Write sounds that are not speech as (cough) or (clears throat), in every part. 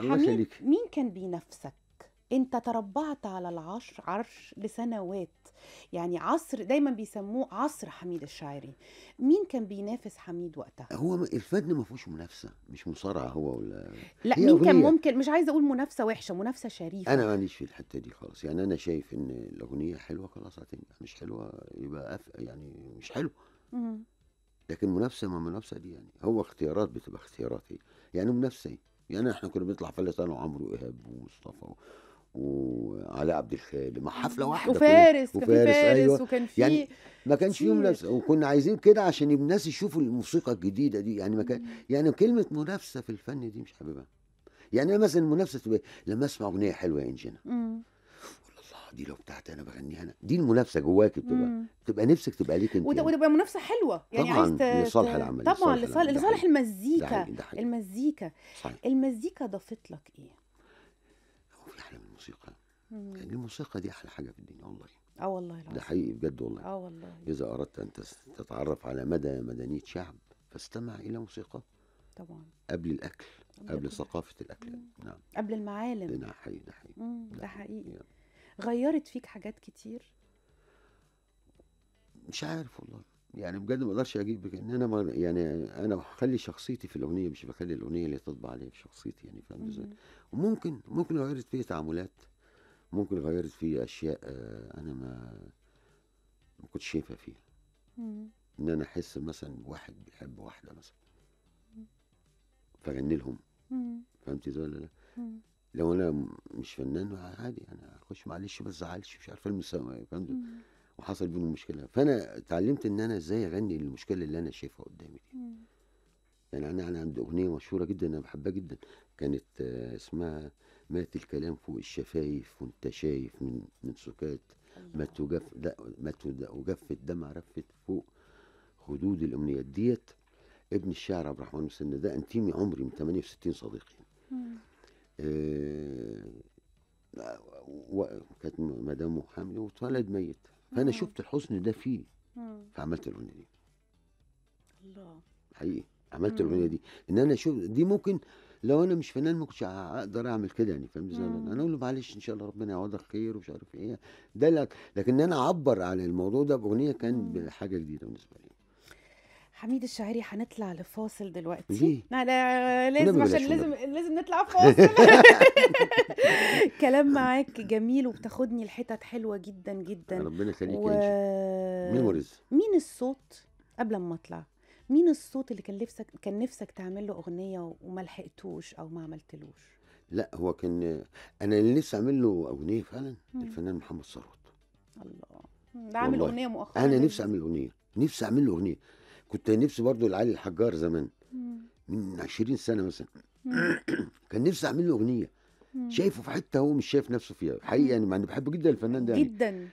الله يخليك مين كان بينافسك انت تربعت على العرش عرش لسنوات يعني عصر دايما بيسموه عصر حميد الشاعري مين كان بينافس حميد وقتها هو الفن ما فيهوش منافسه مش مصارعه هو ولا لا مين أغنية. كان ممكن مش عايزه اقول منافسه وحشه منافسه شريفه انا ماليش في الحته دي خالص يعني انا شايف ان الاغنيه حلوه خلاص هتنجح مش حلوه يبقى أف... يعني مش حلو لكن منافسه ما منافسه دي يعني هو اختيارات بتبقى اختيارات إيه؟ يعني منافسه ايه يعني احنا كنا بنطلع فلس انا وعمرو ايهاب ومصطفى وعلاء عبد الخالق مع حفله واحده وفارس كان وفارس, فارس أيوة وكان في يعني ما كانش يوم منافسه وكنا عايزين كده عشان الناس يشوفوا الموسيقى الجديده دي يعني ما كان يعني كلمه منافسه في الفن دي مش حاببها يعني مثلا المنافسه تبقى لما اسمع اغنيه حلوه يا انجينا دي لو بتاعتي انا بغنيها انا دي المنافسه جواك بتبقى بتبقى نفسك تبقى ليك انت وتبقى يعني. منافسه حلوه يعني طبعا عايز لصالح العمل طبعا لصالح لصالح المزيكا المزيكا المزيكا ضافت لك ايه؟ هو في احلى من الموسيقى؟ يعني الموسيقى دي احلى حاجه في الدنيا والله اه والله العظيم ده حقيقي بجد والله اه والله اذا اردت ان تتعرف على مدى مدنيه شعب فاستمع الى موسيقى طبعا قبل الاكل قبل ثقافه الاكل مم. نعم قبل المعالم ده نعم، حقيقي ده حقيقي ده حقيقي غيرت فيك حاجات كتير مش عارف والله يعني بجد ما اقدرش اجيب ان انا ما يعني انا بخلي شخصيتي في الاغنيه مش بخلي الاغنيه اللي تطبع عليها في شخصيتي يعني فاهم ازاي؟ وممكن ممكن غيرت فيه تعاملات ممكن غيرت فيه اشياء آه، انا ما ما كنتش شايفها فيها مم. ان انا احس مثلا واحد بيحب واحده مثلا فغني لهم فهمت ازاي ولا لا؟ لو انا مش فنان عادي انا اخش معلش ما تزعلش مش عارف إيه المساومه يا فندم وحصل بينهم مشكله فانا اتعلمت ان انا ازاي اغني للمشكله اللي انا شايفها قدامي دي يعني انا انا عندي اغنيه مشهوره جدا انا بحبها جدا كانت آه، اسمها مات الكلام فوق الشفايف وانت شايف من من سكات ما تجف لا ما تجف الدمع رفت فوق خدود الامنيات ديت ابن الشاعر عبد الرحمن مسنة ده انتيمي عمري من 68 صديقي آه وكانت مدام حامل واتولد ميت فانا شفت الحزن ده فيه فعملت الاغنيه دي الله حقيقي عملت الاغنيه دي ان انا شوف دي ممكن لو انا مش فنان ما كنتش اقدر اعمل كده يعني فاهم ازاي انا اقول له معلش ان شاء الله ربنا يعوضك خير ومش عارف ايه ده لكن انا اعبر على الموضوع ده باغنيه كان حاجه جديده بالنسبه لي حميد الشاعري هنطلع لفاصل دلوقتي ليه؟ لا لازم عشان لازم لازم نطلع فاصل (laughs) كلام معاك جميل وبتاخدني لحتت حلوه جدا جدا آه، ربنا يخليك و... ميموريز مين الصوت قبل ما اطلع مين الصوت اللي كان نفسك كان نفسك تعمل له اغنيه وما لحقتوش او ما عملتلوش لا هو كان انا اللي نفسي اعمل له اغنيه فعلا الفنان محمد ثروت الله ده عامل اغنيه مؤخرا انا نفسي اعمل اغنيه نفسي اعمل له اغنيه كنت نفسي برضو لعلي الحجار زمان من 20 سنه مثلا (clears throat) كان نفسي اعمل له اغنيه شايفه في حته هو مش شايف نفسه فيها حقيقه يعني مع اني بحبه جدا الفنان ده يعني. جدا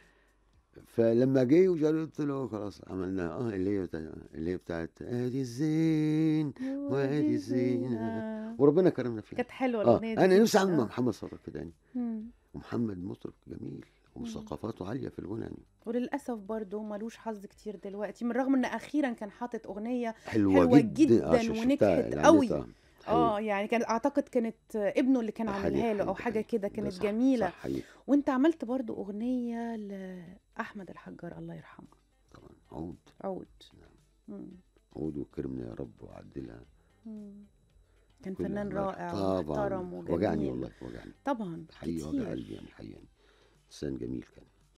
فلما جه وقلت له خلاص عملناها اه اللي هي اللي هي بتاعت ادي الزين وادي الزينه وربنا كرمنا فيها كانت حلوه آه، الاغنيه آه. انا نفسي اعمل مع آه. محمد صبري كده يعني ومحمد مطرب جميل وثقافاته عاليه في الغنى يعني وللاسف برضه ملوش حظ كتير دلوقتي من رغم ان اخيرا كان حاطط اغنيه حلوه, حلوة جدا, جدا آه، ونجحت يعني قوي اه يعني كان اعتقد كانت ابنه اللي كان عاملها له او حاجه كده كانت صح جميله صح حقيقي. وانت عملت برضه اغنيه لاحمد الحجار الله يرحمه طبعا عود عود نعم. عود وكرمنا يا رب وعدلها كان فنان رائع طبعا وجميل وجعني والله وجعني طبعا حقيقي وجع قلبي يعني حقيقي sen gemilken.